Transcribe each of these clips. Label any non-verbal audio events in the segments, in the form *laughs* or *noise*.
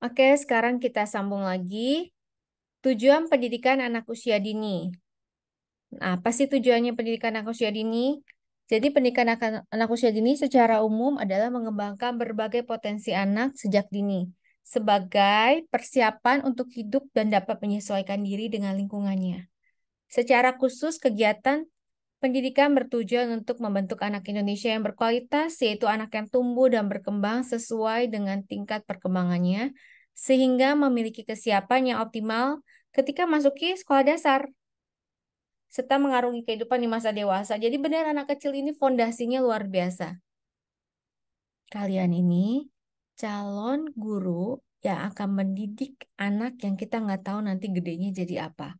Oke, sekarang kita sambung lagi. Tujuan pendidikan anak usia dini. Nah, apa sih tujuannya pendidikan anak usia dini? Jadi pendidikan anak, anak usia dini secara umum adalah mengembangkan berbagai potensi anak sejak dini sebagai persiapan untuk hidup dan dapat menyesuaikan diri dengan lingkungannya. Secara khusus, kegiatan Pendidikan bertujuan untuk membentuk anak Indonesia yang berkualitas, yaitu anak yang tumbuh dan berkembang sesuai dengan tingkat perkembangannya, sehingga memiliki kesiapan yang optimal ketika masuki sekolah dasar, serta mengarungi kehidupan di masa dewasa. Jadi benar anak kecil ini fondasinya luar biasa. Kalian ini calon guru yang akan mendidik anak yang kita nggak tahu nanti gedenya jadi apa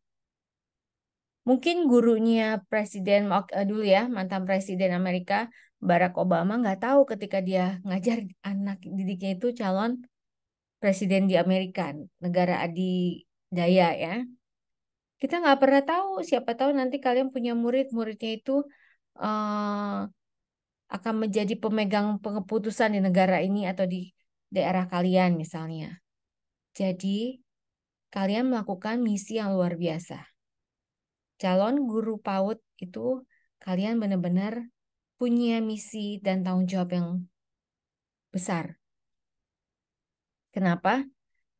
mungkin gurunya presiden eh, dulu ya mantan presiden Amerika Barack Obama nggak tahu ketika dia ngajar anak didiknya itu calon presiden di Amerika negara adi daya ya kita nggak pernah tahu siapa tahu nanti kalian punya murid muridnya itu uh, akan menjadi pemegang keputusan di negara ini atau di daerah kalian misalnya jadi kalian melakukan misi yang luar biasa calon guru PAUD itu kalian benar-benar punya misi dan tanggung jawab yang besar. Kenapa?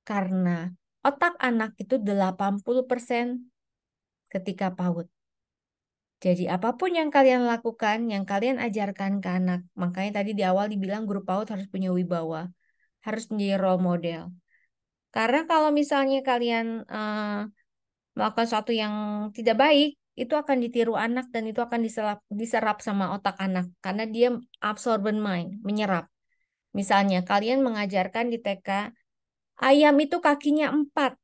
Karena otak anak itu 80% ketika PAUD. Jadi apapun yang kalian lakukan, yang kalian ajarkan ke anak, makanya tadi di awal dibilang guru PAUD harus punya wibawa, harus menjadi role model. Karena kalau misalnya kalian uh, melakukan sesuatu yang tidak baik itu akan ditiru anak dan itu akan diserap diserap sama otak anak karena dia absorbent mind menyerap misalnya kalian mengajarkan di TK ayam itu kakinya empat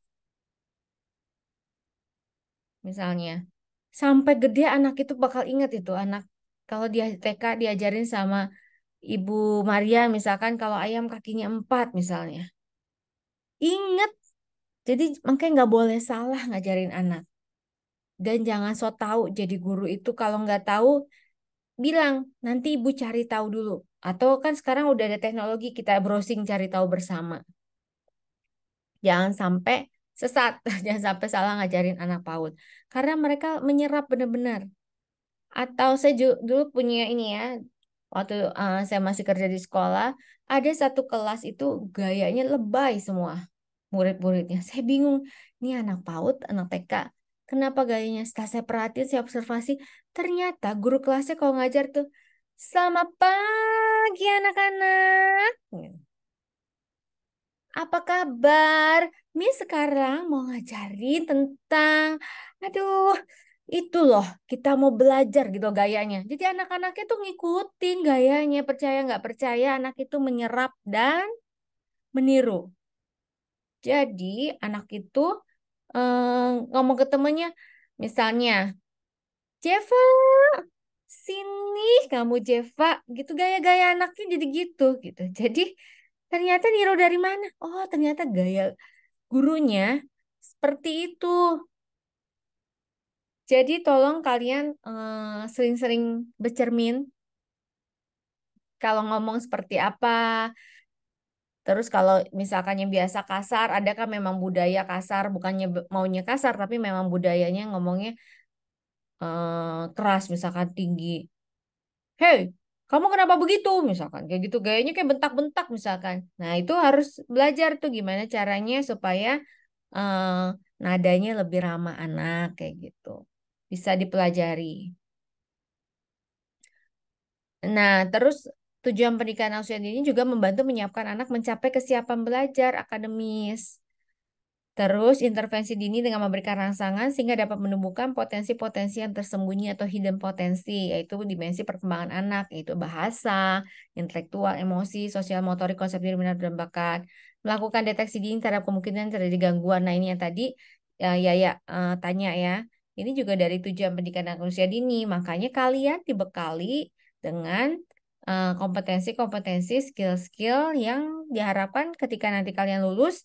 misalnya sampai gede anak itu bakal ingat itu anak kalau dia TK diajarin sama Ibu Maria misalkan kalau ayam kakinya empat misalnya ingat jadi makanya nggak boleh salah ngajarin anak. Dan jangan so tahu jadi guru itu kalau nggak tahu bilang nanti ibu cari tahu dulu. Atau kan sekarang udah ada teknologi kita browsing cari tahu bersama. Jangan sampai sesat, *laughs* jangan sampai salah ngajarin anak PAUD. Karena mereka menyerap benar-benar. Atau saya dulu punya ini ya, waktu uh, saya masih kerja di sekolah, ada satu kelas itu gayanya lebay semua murid-muridnya. Saya bingung, ini anak PAUD, anak TK, kenapa gayanya? Setelah saya perhatiin, saya observasi, ternyata guru kelasnya kalau ngajar tuh, selamat pagi anak-anak. Apa kabar? Miss sekarang mau ngajarin tentang, aduh, itu loh kita mau belajar gitu gayanya. Jadi anak-anaknya tuh ngikutin gayanya, percaya nggak percaya anak itu menyerap dan meniru. Jadi anak itu um, ngomong ke temannya, misalnya, Jeva, sini kamu Jeva, gitu gaya-gaya anaknya jadi gitu gitu. Jadi ternyata niru dari mana? Oh ternyata gaya gurunya seperti itu. Jadi tolong kalian eh, sering-sering bercermin kalau ngomong seperti apa, Terus kalau misalkan yang biasa kasar, adakah memang budaya kasar, bukannya maunya kasar, tapi memang budayanya ngomongnya uh, keras, misalkan tinggi. Hei, kamu kenapa begitu? Misalkan kayak gitu, gayanya kayak bentak-bentak misalkan. Nah itu harus belajar tuh gimana caranya supaya uh, nadanya lebih ramah anak kayak gitu. Bisa dipelajari. Nah, terus Tujuan pendidikan usia ini juga membantu menyiapkan anak mencapai kesiapan belajar akademis. Terus intervensi dini dengan memberikan rangsangan sehingga dapat menumbuhkan potensi-potensi yang tersembunyi atau hidden potensi, yaitu dimensi perkembangan anak, yaitu bahasa, intelektual, emosi, sosial, motorik, konsep diri minat, dan bakat. Melakukan deteksi dini terhadap kemungkinan terjadi gangguan. Nah ini yang tadi ya ya, ya tanya ya. Ini juga dari tujuan pendidikan anak usia dini. Makanya kalian dibekali dengan kompetensi-kompetensi, eh, skill-skill yang diharapkan ketika nanti kalian lulus,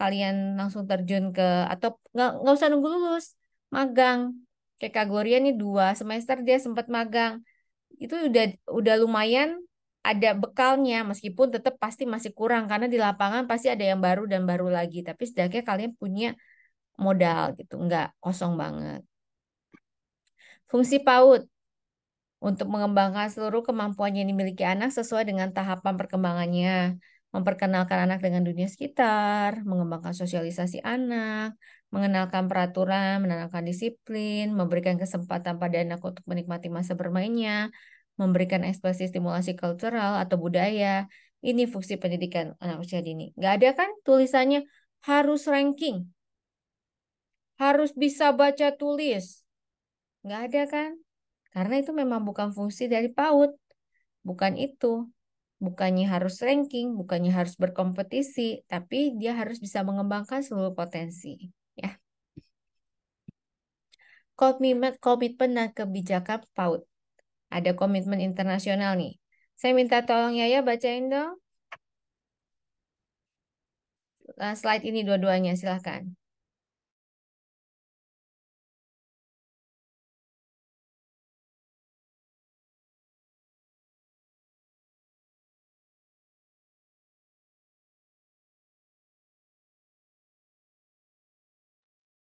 kalian langsung terjun ke atau nggak usah nunggu lulus, magang. Kayak Gloria nih dua semester dia sempat magang. Itu udah udah lumayan ada bekalnya meskipun tetap pasti masih kurang karena di lapangan pasti ada yang baru dan baru lagi tapi setidaknya kalian punya modal gitu nggak kosong banget fungsi PAUD untuk mengembangkan seluruh kemampuan yang dimiliki anak sesuai dengan tahapan perkembangannya, memperkenalkan anak dengan dunia sekitar, mengembangkan sosialisasi anak, mengenalkan peraturan, menanamkan disiplin, memberikan kesempatan pada anak untuk menikmati masa bermainnya, memberikan ekspresi stimulasi kultural atau budaya. Ini fungsi pendidikan anak usia dini. Nggak ada kan tulisannya harus ranking, harus bisa baca tulis. Nggak ada kan? Karena itu memang bukan fungsi dari PAUD. Bukan itu. Bukannya harus ranking, bukannya harus berkompetisi, tapi dia harus bisa mengembangkan seluruh potensi. Ya. Komitmen, komitmen dan kebijakan PAUD. Ada komitmen internasional nih. Saya minta tolong ya ya, bacain dong. Nah, slide ini dua-duanya, silahkan.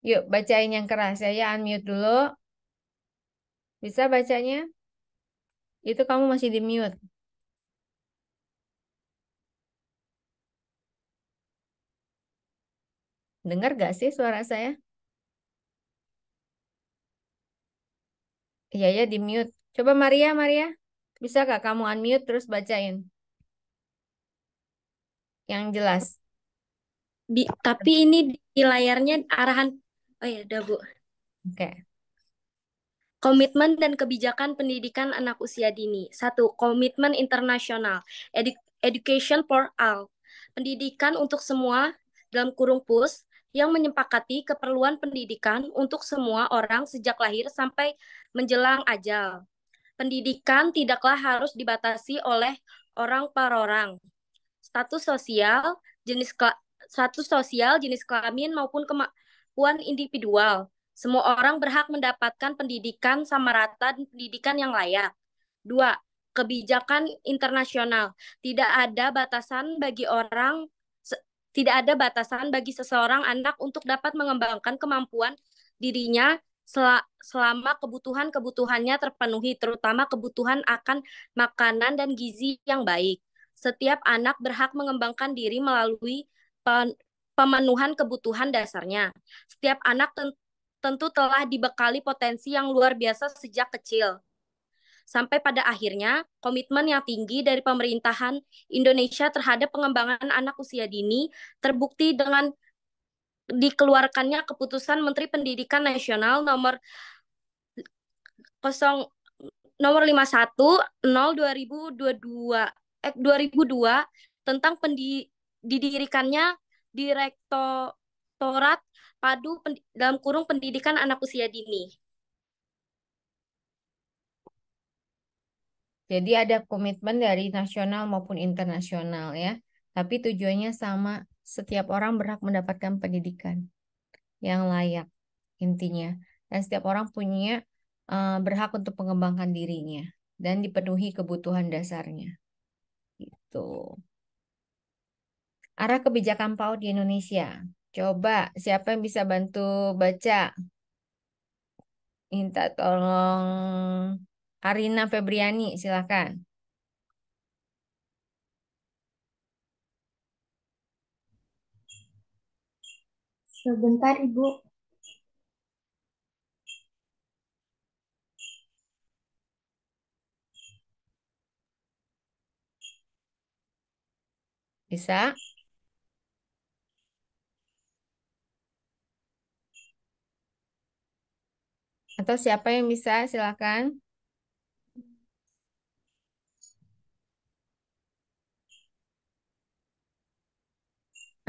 Yuk, bacain yang keras. Saya ya, unmute dulu. Bisa bacanya? Itu kamu masih di mute. Dengar gak sih suara saya? Iya, ya di mute. Coba Maria, Maria. Bisa gak kamu unmute terus bacain? Yang jelas. Bi tapi ini di layarnya arahan Oh ya, udah Bu. Oke. Okay. Komitmen dan kebijakan pendidikan anak usia dini. Satu, komitmen internasional. Edu education for all. Pendidikan untuk semua dalam kurung PUS yang menyepakati keperluan pendidikan untuk semua orang sejak lahir sampai menjelang ajal. Pendidikan tidaklah harus dibatasi oleh orang per orang. Status sosial, jenis status sosial, jenis kelamin maupun kema kemampuan individual. Semua orang berhak mendapatkan pendidikan sama rata dan pendidikan yang layak. Dua, kebijakan internasional. Tidak ada batasan bagi orang tidak ada batasan bagi seseorang anak untuk dapat mengembangkan kemampuan dirinya selama kebutuhan-kebutuhannya terpenuhi, terutama kebutuhan akan makanan dan gizi yang baik. Setiap anak berhak mengembangkan diri melalui pemenuhan kebutuhan dasarnya. Setiap anak tentu telah dibekali potensi yang luar biasa sejak kecil. Sampai pada akhirnya, komitmen yang tinggi dari pemerintahan Indonesia terhadap pengembangan anak usia dini terbukti dengan dikeluarkannya keputusan Menteri Pendidikan Nasional nomor 0 nomor 51 0 2022 eh 2002 tentang pendidikannya Direktorat Padu dalam kurung pendidikan anak usia dini. Jadi ada komitmen dari nasional maupun internasional ya. Tapi tujuannya sama, setiap orang berhak mendapatkan pendidikan yang layak intinya. Dan setiap orang punya uh, berhak untuk mengembangkan dirinya dan dipenuhi kebutuhan dasarnya. Gitu. Arah kebijakan PAUD di Indonesia. Coba siapa yang bisa bantu baca? Minta tolong Arina Febriani, silakan. Sebentar, Ibu. Bisa? Atau siapa yang bisa silakan.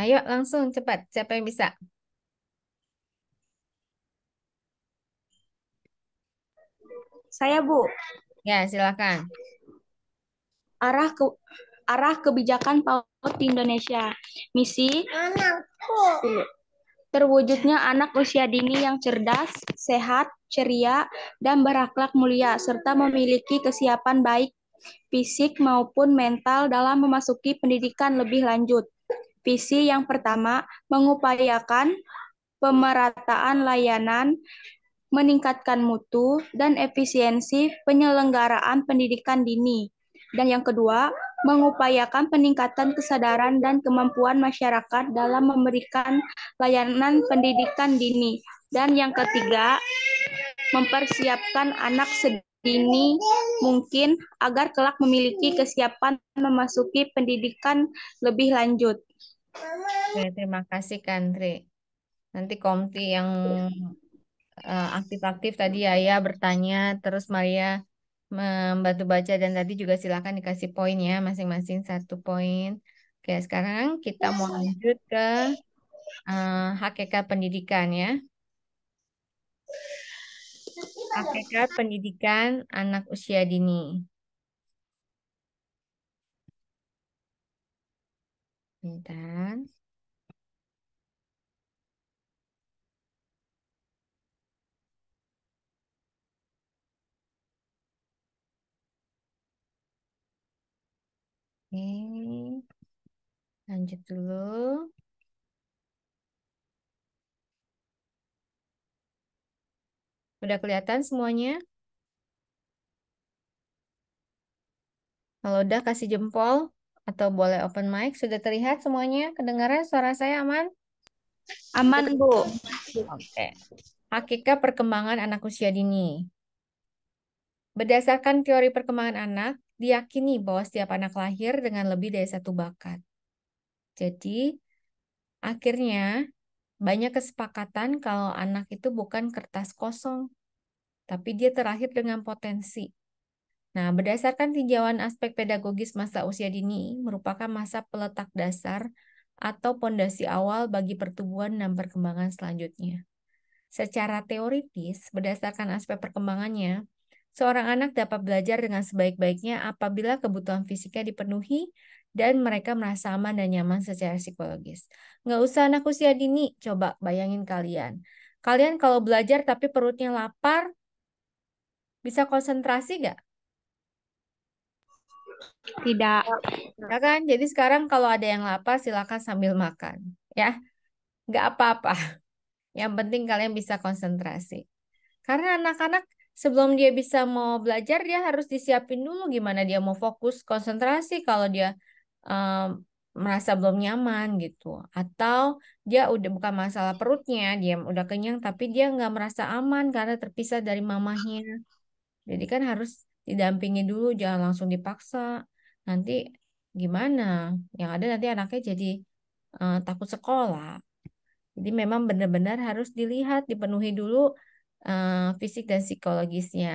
Ayo langsung cepat, siapa yang bisa? Saya, Bu. Ya, silakan. Arah ke arah kebijakan PAUD di Indonesia. Misi anakku. Iya. Terwujudnya anak usia dini yang cerdas, sehat, ceria, dan berakhlak mulia, serta memiliki kesiapan baik fisik maupun mental dalam memasuki pendidikan lebih lanjut. Visi yang pertama, mengupayakan pemerataan layanan, meningkatkan mutu dan efisiensi penyelenggaraan pendidikan dini. Dan yang kedua, mengupayakan peningkatan kesadaran dan kemampuan masyarakat dalam memberikan layanan pendidikan dini. Dan yang ketiga, mempersiapkan anak sedini mungkin agar kelak memiliki kesiapan memasuki pendidikan lebih lanjut. Oke, terima kasih Kantri. Nanti Komti yang eh, aktif-aktif uh, tadi Ayah bertanya, terus Maria membantu baca dan tadi juga silakan dikasih poin ya masing-masing satu poin. Oke, sekarang kita mau iya. lanjut ke uh, eh, hakikat pendidikan ya. Hakikat pendidikan anak usia dini. Bentar. Oke, lanjut dulu. Udah kelihatan semuanya? Kalau udah kasih jempol atau boleh open mic. Sudah terlihat semuanya? Kedengaran suara saya aman? Aman, Bu. Oke. Hakikat perkembangan anak usia dini. Berdasarkan teori perkembangan anak, diyakini bahwa setiap anak lahir dengan lebih dari satu bakat. Jadi, akhirnya banyak kesepakatan kalau anak itu bukan kertas kosong, tapi dia terakhir dengan potensi. Nah, berdasarkan tinjauan aspek pedagogis masa usia dini merupakan masa peletak dasar atau pondasi awal bagi pertumbuhan dan perkembangan selanjutnya. Secara teoritis, berdasarkan aspek perkembangannya, Seorang anak dapat belajar dengan sebaik-baiknya apabila kebutuhan fisiknya dipenuhi dan mereka merasa aman dan nyaman secara psikologis. Nggak usah anak usia dini, coba bayangin kalian. Kalian kalau belajar tapi perutnya lapar, bisa konsentrasi nggak? Tidak. Ya kan? Jadi sekarang kalau ada yang lapar, silakan sambil makan. Ya, nggak apa-apa. *laughs* Yang penting kalian bisa konsentrasi. Karena anak-anak sebelum dia bisa mau belajar dia harus disiapin dulu gimana dia mau fokus konsentrasi kalau dia um, merasa belum nyaman gitu atau dia udah bukan masalah perutnya dia udah kenyang tapi dia nggak merasa aman karena terpisah dari mamahnya jadi kan harus didampingi dulu jangan langsung dipaksa nanti gimana yang ada nanti anaknya jadi uh, takut sekolah jadi memang benar-benar harus dilihat dipenuhi dulu Eh, fisik dan psikologisnya.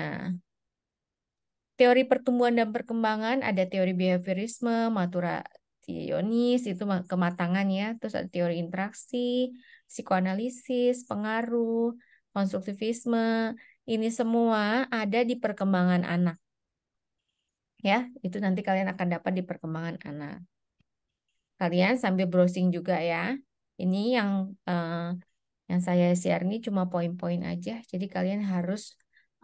Teori pertumbuhan dan perkembangan ada teori behaviorisme, maturationis itu kematangan ya, terus ada teori interaksi, psikoanalisis, pengaruh, konstruktivisme. Ini semua ada di perkembangan anak. Ya, itu nanti kalian akan dapat di perkembangan anak. Kalian sambil browsing juga ya. Ini yang uh, yang saya share ini cuma poin-poin aja, jadi kalian harus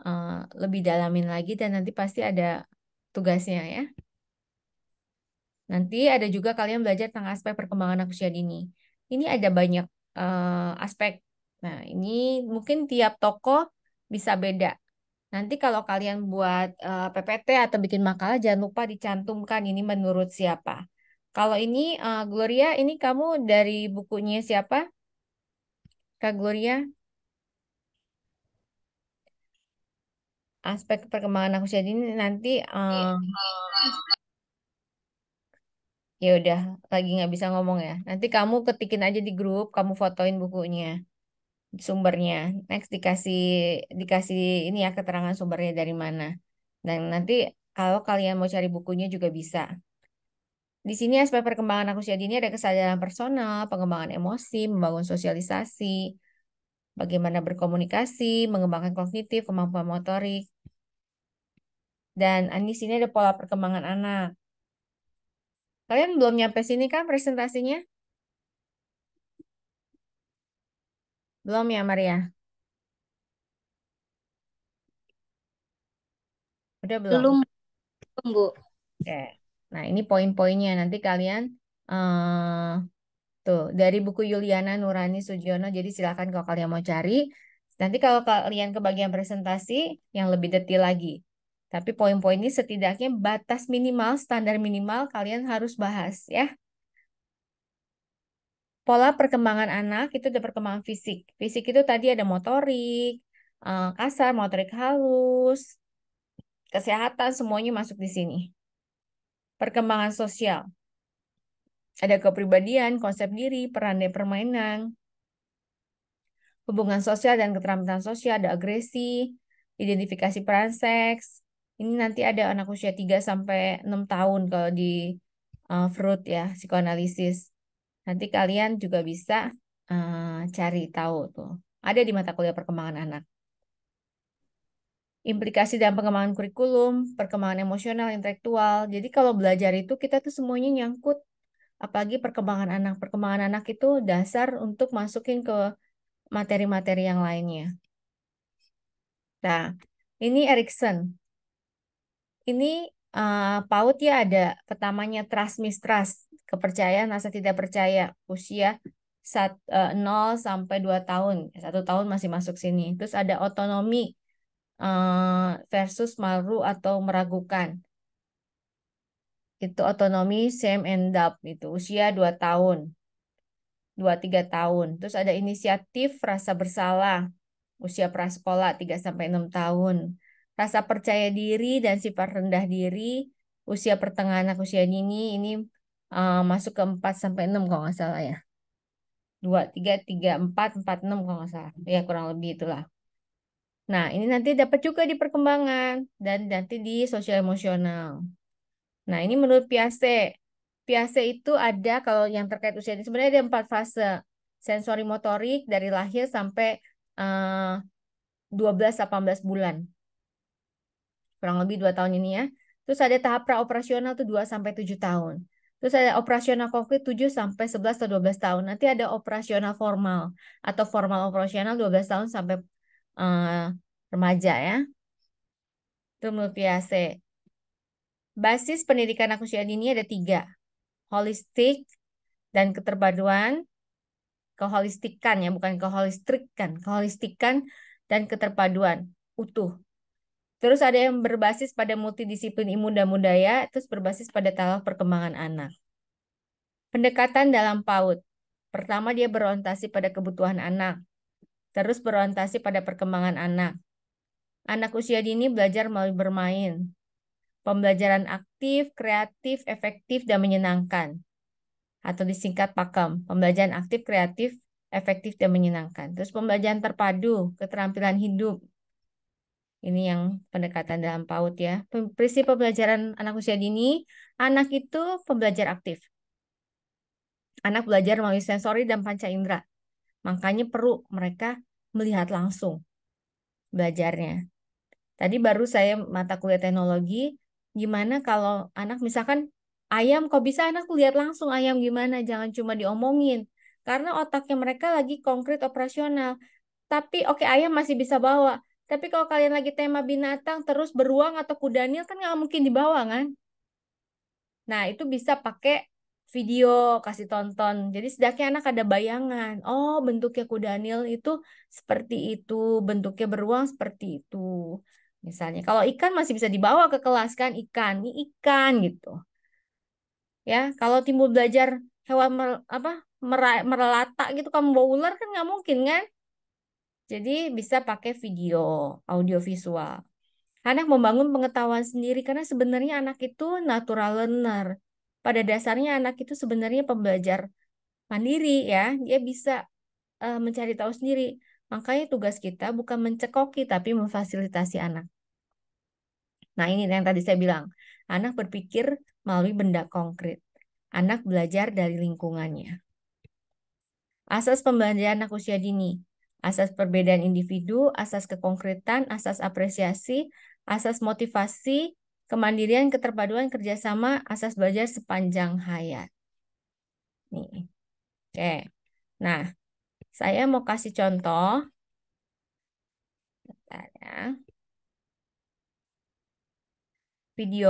uh, lebih dalamin lagi dan nanti pasti ada tugasnya ya. Nanti ada juga kalian belajar tentang aspek perkembangan anak usia dini. Ini ada banyak uh, aspek. Nah, ini mungkin tiap toko bisa beda. Nanti kalau kalian buat uh, eh, PPT atau bikin makalah jangan lupa dicantumkan ini menurut siapa. Kalau ini uh, Gloria, ini kamu dari bukunya siapa? Kak Gloria? Aspek perkembangan aku jadi ini nanti um, ya udah lagi nggak bisa ngomong ya. Nanti kamu ketikin aja di grup, kamu fotoin bukunya, sumbernya. Next dikasih dikasih ini ya keterangan sumbernya dari mana. Dan nanti kalau kalian mau cari bukunya juga bisa. Di sini aspek perkembangan anak usia dini ada kesadaran personal, pengembangan emosi, membangun sosialisasi, bagaimana berkomunikasi, mengembangkan kognitif, kemampuan motorik. Dan ah, di sini ada pola perkembangan anak. Kalian belum nyampe sini kan presentasinya? Belum ya Maria? Udah belum? Belum, Bu. Oke. Okay. Nah, ini poin-poinnya. Nanti kalian uh, tuh dari buku Yuliana Nurani Sujono Jadi silakan kalau kalian mau cari. Nanti kalau kalian ke bagian presentasi yang lebih detail lagi. Tapi poin-poin ini setidaknya batas minimal, standar minimal kalian harus bahas ya. Pola perkembangan anak itu ada perkembangan fisik. Fisik itu tadi ada motorik, eh, kasar, motorik halus, kesehatan, semuanya masuk di sini perkembangan sosial. Ada kepribadian, konsep diri, peran dan permainan, hubungan sosial dan keterampilan sosial, ada agresi, identifikasi peran seks. Ini nanti ada anak usia 3 sampai 6 tahun kalau di uh, fruit ya, psikoanalisis. Nanti kalian juga bisa uh, cari tahu tuh. Ada di mata kuliah perkembangan anak implikasi dalam pengembangan kurikulum, perkembangan emosional, intelektual. Jadi kalau belajar itu kita tuh semuanya nyangkut apalagi perkembangan anak. Perkembangan anak itu dasar untuk masukin ke materi-materi yang lainnya. Nah, ini Erikson. Ini uh, PAUD ya ada pertamanya trust mistrust, kepercayaan rasa tidak percaya, usia sat, uh, eh, 0 sampai 2 tahun. Satu tahun masih masuk sini. Terus ada otonomi, uh, versus malu atau meragukan. Itu otonomi same and up itu usia 2 tahun. 2-3 tahun. Terus ada inisiatif rasa bersalah usia prasekolah 3 sampai 6 tahun. Rasa percaya diri dan sifat rendah diri usia pertengahan anak usia dini ini uh, masuk ke 4 sampai 6 kalau nggak salah ya. 2, 3, 3, 4, 4, 6 kalau nggak salah. Ya kurang lebih itulah. Nah, ini nanti dapat juga di perkembangan dan nanti di sosial emosional. Nah, ini menurut Piase. Piase itu ada kalau yang terkait usia ini sebenarnya ada empat fase. Sensori motorik dari lahir sampai uh, eh, 12-18 bulan. Kurang lebih dua tahun ini ya. Terus ada tahap praoperasional itu 2 7 tahun. Terus ada operasional konkret 7 sampai 11 atau 12 tahun. Nanti ada operasional formal atau formal operasional 12 tahun sampai uh, remaja ya. Itu Piase. Basis pendidikan anak usia dini ada tiga. Holistik dan keterpaduan. Keholistikan ya, bukan keholistrikan. Keholistikan dan keterpaduan. Utuh. Terus ada yang berbasis pada multidisiplin imun dan budaya, terus berbasis pada taraf perkembangan anak. Pendekatan dalam PAUD. Pertama dia berorientasi pada kebutuhan anak terus berorientasi pada perkembangan anak. Anak usia dini belajar melalui bermain. Pembelajaran aktif, kreatif, efektif, dan menyenangkan. Atau disingkat PAKEM, pembelajaran aktif, kreatif, efektif, dan menyenangkan. Terus pembelajaran terpadu, keterampilan hidup. Ini yang pendekatan dalam PAUD ya. Prinsip pembelajaran anak usia dini, anak itu pembelajar aktif. Anak belajar melalui sensori dan panca indera Makanya perlu mereka melihat langsung belajarnya. Tadi baru saya mata kuliah teknologi, gimana kalau anak misalkan ayam kok bisa anak lihat langsung ayam gimana, jangan cuma diomongin. Karena otaknya mereka lagi konkret operasional. Tapi oke okay, ayam masih bisa bawa, tapi kalau kalian lagi tema binatang terus beruang atau kudanil kan nggak mungkin dibawa kan? Nah itu bisa pakai video kasih tonton. Jadi setidaknya anak ada bayangan. Oh, bentuknya kuda nil itu seperti itu, bentuknya beruang seperti itu. Misalnya kalau ikan masih bisa dibawa ke kelas kan ikan, ini ikan gitu. Ya, kalau timbul belajar hewan mer, apa merelata gitu kamu bawa ular kan nggak mungkin kan? Jadi bisa pakai video, audio visual. Anak membangun pengetahuan sendiri karena sebenarnya anak itu natural learner pada dasarnya anak itu sebenarnya pembelajar mandiri ya dia bisa uh, mencari tahu sendiri makanya tugas kita bukan mencekoki tapi memfasilitasi anak nah ini yang tadi saya bilang anak berpikir melalui benda konkret anak belajar dari lingkungannya asas pembelajaran anak usia dini asas perbedaan individu asas kekonkretan asas apresiasi asas motivasi kemandirian, keterpaduan, kerjasama, asas belajar sepanjang hayat. Nih. Oke. Nah, saya mau kasih contoh. Bentar ya. Video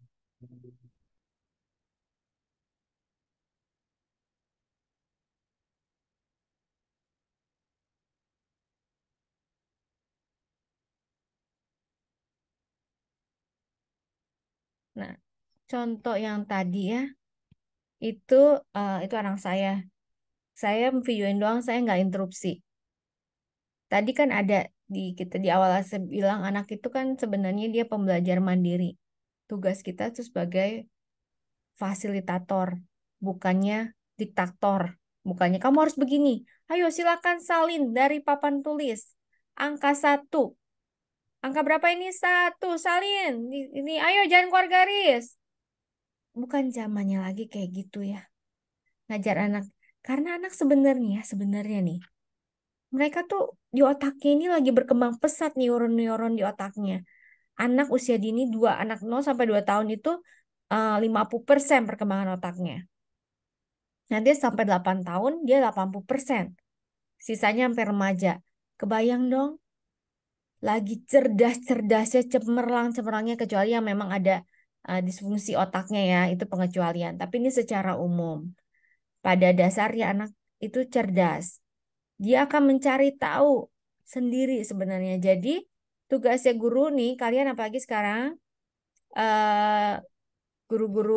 Nah, contoh yang tadi ya, itu uh, itu orang saya. Saya videoin doang, saya nggak interupsi. Tadi kan ada di kita di awal saya bilang anak itu kan sebenarnya dia pembelajar mandiri. Tugas kita itu sebagai fasilitator, bukannya diktator. Bukannya kamu harus begini. Ayo silakan salin dari papan tulis. Angka satu Angka berapa ini? Satu, salin. Ini, ayo jangan keluar garis. Bukan zamannya lagi kayak gitu ya. Ngajar anak. Karena anak sebenarnya, sebenarnya nih. Mereka tuh di otaknya ini lagi berkembang pesat nih neuron-neuron di otaknya. Anak usia dini, dua anak 0 sampai 2 tahun itu eh, uh, 50% perkembangan otaknya. Nanti sampai 8 tahun, dia 80%. Sisanya hampir remaja. Kebayang dong, lagi cerdas-cerdasnya, cemerlang-cemerlangnya kecuali yang memang ada uh, disfungsi otaknya ya, itu pengecualian. Tapi ini secara umum. Pada dasarnya anak itu cerdas. Dia akan mencari tahu sendiri sebenarnya. Jadi tugasnya guru nih, kalian apalagi sekarang guru eh, guru-guru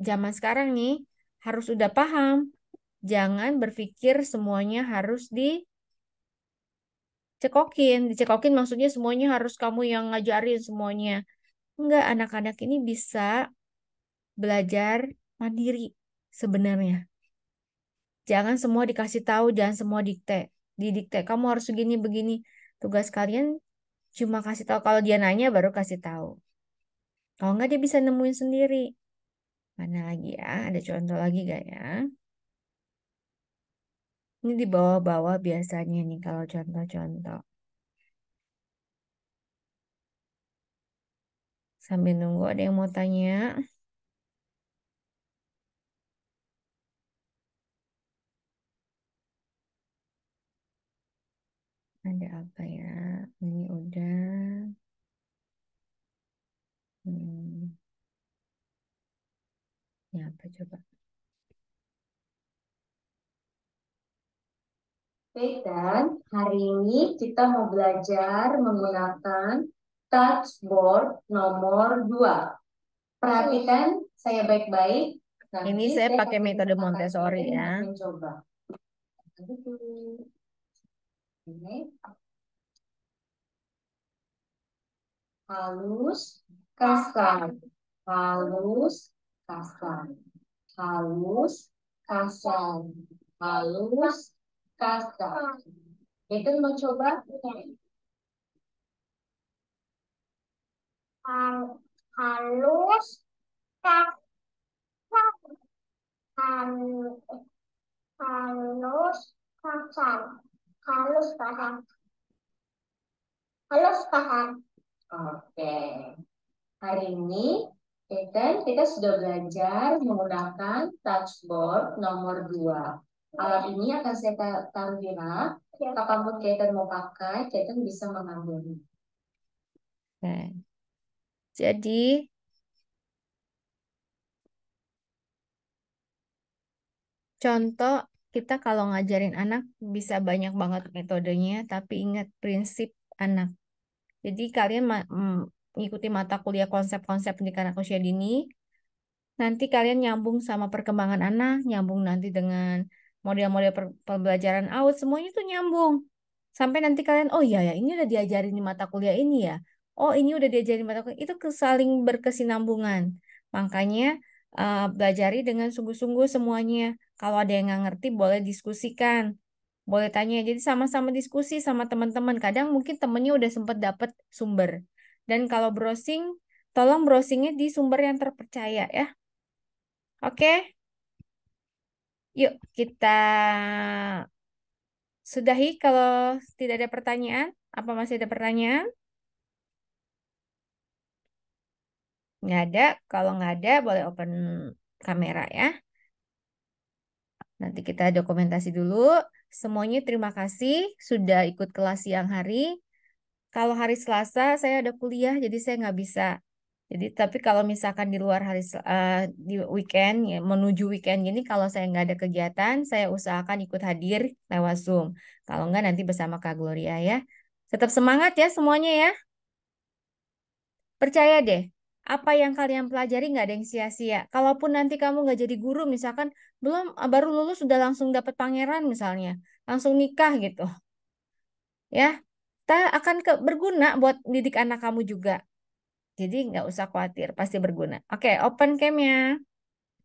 zaman sekarang nih harus udah paham. Jangan berpikir semuanya harus di cekokin dicekokin maksudnya semuanya harus kamu yang ngajarin semuanya enggak anak-anak ini bisa belajar mandiri sebenarnya jangan semua dikasih tahu jangan semua dikte didikte kamu harus begini begini tugas kalian cuma kasih tahu kalau dia nanya baru kasih tahu kalau enggak dia bisa nemuin sendiri mana lagi ya ada contoh lagi gak ya ini di bawah-bawah biasanya nih kalau contoh-contoh. Sambil nunggu ada yang mau tanya. Oke, dan hari ini kita mau belajar menggunakan touchboard nomor 2. Perhatikan saya baik-baik. Ini saya, saya pakai metode Montessori ya. Mencoba. Halus, kasar. Halus, kasar. Halus, kasar. Halus, Kakak. Ah. Itu mau coba? Hal halus kakak hal halus kasar halus kasar halus kasar oke hari ini Eten, kita sudah belajar menggunakan touchboard nomor 2. Alat ini akan saya taruh di rak. Kapanpun iya. kaitan mau pakai, kaitan bisa mengambilnya. Okay. Jadi contoh kita kalau ngajarin anak bisa banyak banget metodenya, tapi ingat prinsip anak. Jadi kalian ma mm, mata kuliah konsep-konsep di anak usia dini, nanti kalian nyambung sama perkembangan anak, nyambung nanti dengan model-model pembelajaran out semuanya tuh nyambung sampai nanti kalian oh iya ya ini udah diajarin di mata kuliah ini ya oh ini udah diajarin di mata kuliah itu saling berkesinambungan makanya uh, eh, belajari dengan sungguh-sungguh semuanya kalau ada yang nggak ngerti boleh diskusikan boleh tanya jadi sama-sama diskusi sama teman-teman kadang mungkin temennya udah sempet dapet sumber dan kalau browsing tolong browsingnya di sumber yang terpercaya ya oke okay? Yuk, kita sudahi kalau tidak ada pertanyaan. Apa masih ada pertanyaan? Nggak ada. Kalau nggak ada, boleh open kamera ya. Nanti kita dokumentasi dulu. Semuanya terima kasih sudah ikut kelas siang hari. Kalau hari Selasa saya ada kuliah, jadi saya nggak bisa jadi tapi kalau misalkan di luar hari uh, di weekend ya, menuju weekend gini kalau saya nggak ada kegiatan saya usahakan ikut hadir lewat Zoom. Kalau nggak nanti bersama Kak Gloria ya. Tetap semangat ya semuanya ya. Percaya deh, apa yang kalian pelajari nggak ada yang sia-sia. Kalaupun nanti kamu nggak jadi guru misalkan belum eh, baru lulus sudah langsung dapat pangeran misalnya, langsung nikah gitu. Ya, tak akan berguna buat didik anak kamu juga jadi nggak usah khawatir, pasti berguna. Oke, okay, open cam-nya.